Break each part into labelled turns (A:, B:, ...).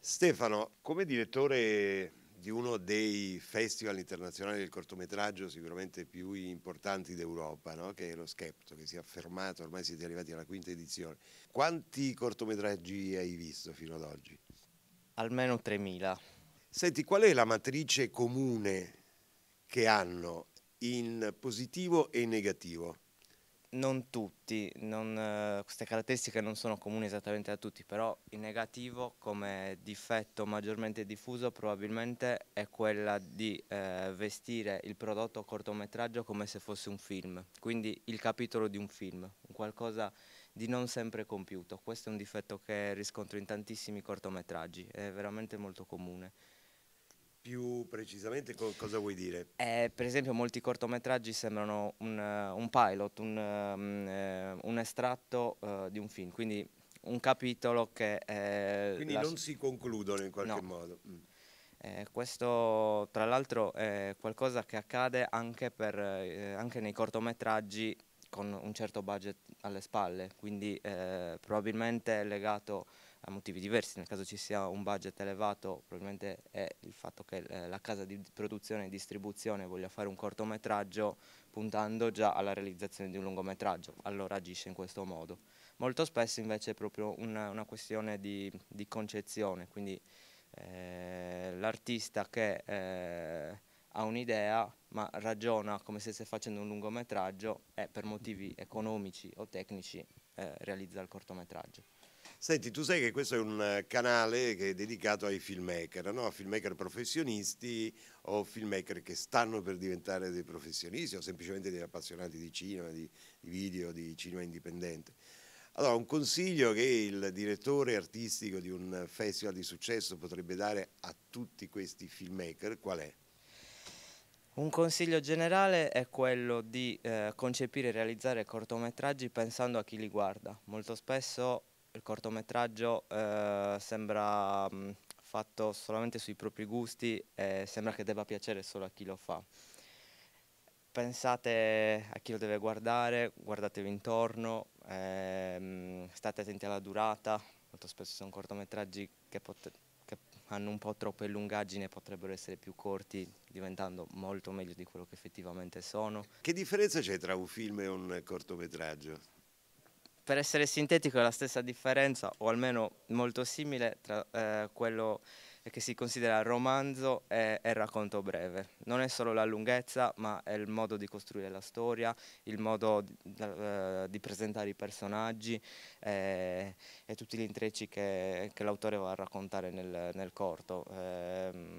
A: Stefano, come direttore di uno dei festival internazionali del cortometraggio sicuramente più importanti d'Europa, no? che è lo Skepto, che si è affermato, ormai siete arrivati alla quinta edizione. Quanti cortometraggi hai visto fino ad oggi? Almeno 3.000. Senti, qual è la matrice comune che hanno in positivo e negativo? non tutti,
B: non, eh, queste caratteristiche non sono comuni esattamente a tutti, però il negativo come difetto maggiormente diffuso probabilmente è quella di eh, vestire il prodotto cortometraggio come se fosse un film, quindi il capitolo di un film, qualcosa di non sempre compiuto. Questo è un difetto che riscontro in tantissimi cortometraggi, è veramente molto comune.
A: Più precisamente cosa vuoi dire? Eh,
B: per esempio molti cortometraggi sembrano un, un pilot, un, um, un estratto uh, di un film, quindi un capitolo che... Eh, quindi non
A: si concludono in qualche no. modo. Mm.
B: Eh, questo tra l'altro è qualcosa che accade anche, per, eh, anche, nei cortometraggi con un certo budget alle spalle, quindi eh, probabilmente è legato a motivi diversi, nel caso ci sia un budget elevato probabilmente è il fatto che eh, la casa di produzione e distribuzione voglia fare un cortometraggio puntando già alla realizzazione di un lungometraggio, allora agisce in questo modo. Molto spesso invece è proprio una, una questione di, di, concezione, quindi eh, l'artista che eh, ha un'idea ma ragiona come se stesse facendo un lungometraggio e per motivi economici o tecnici
A: eh, realizza il cortometraggio. Senti, tu sai che questo è un eh, canale che è dedicato ai filmmaker, no? a filmmaker professionisti o filmmaker che stanno per diventare dei professionisti o semplicemente degli appassionati di cinema, di, di video, di cinema indipendente. Allora, un consiglio che il direttore artistico di un festival di successo potrebbe dare a tutti questi filmmaker qual è?
B: Un consiglio generale è quello di eh, concepire e realizzare cortometraggi pensando a chi li guarda. Molto spesso il cortometraggio eh, sembra mh, mm, fatto solamente sui propri gusti e sembra che debba piacere solo a chi lo fa. Pensate a chi lo deve guardare, guardatevi intorno, ehm, state attenti alla durata, molto spesso sono cortometraggi che, che hanno un po' troppe lungaggini potrebbero essere più corti, diventando molto meglio di quello che effettivamente sono.
A: Che differenza c'è tra un film e un cortometraggio?
B: per essere sintetico è la stessa differenza, o almeno molto simile, tra eh, quello che si considera romanzo e, e racconto breve. Non è solo la lunghezza, ma è il modo di costruire la storia, il modo di, eh, di presentare i personaggi eh, e tutti gli intrecci che, che l'autore va a raccontare nel, nel corto. Ehm,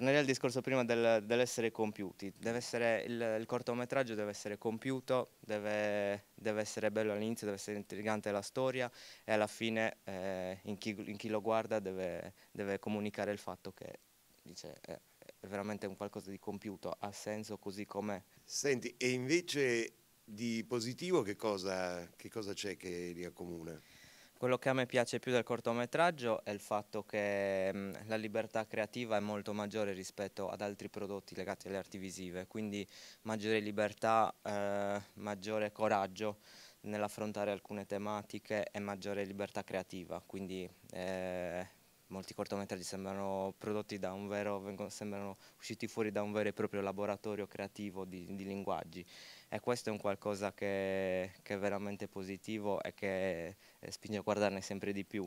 B: tornerei al discorso prima del, dell'essere compiuti. Essere, il, il, cortometraggio deve essere compiuto, deve, deve essere bello all'inizio, deve essere intrigante la storia e alla fine eh, in, chi, in, chi, lo guarda deve, deve comunicare il fatto che dice, eh, è veramente un qualcosa di compiuto,
A: ha senso così com'è. Senti, e invece di positivo che cosa c'è che, che li accomuna? Quello che a me piace più del
B: cortometraggio è il fatto che mh, mm, la libertà creativa è molto maggiore rispetto ad altri prodotti legati alle arti visive, quindi maggiore libertà, eh, maggiore coraggio nell'affrontare alcune tematiche e maggiore libertà creativa, quindi eh, molti cortometraggi sembrano prodotti da un vero, vengono, sembrano usciti fuori da un vero e proprio laboratorio creativo di, di linguaggi e questo è un qualcosa che, che è veramente positivo e che eh, spinge a guardarne sempre di più.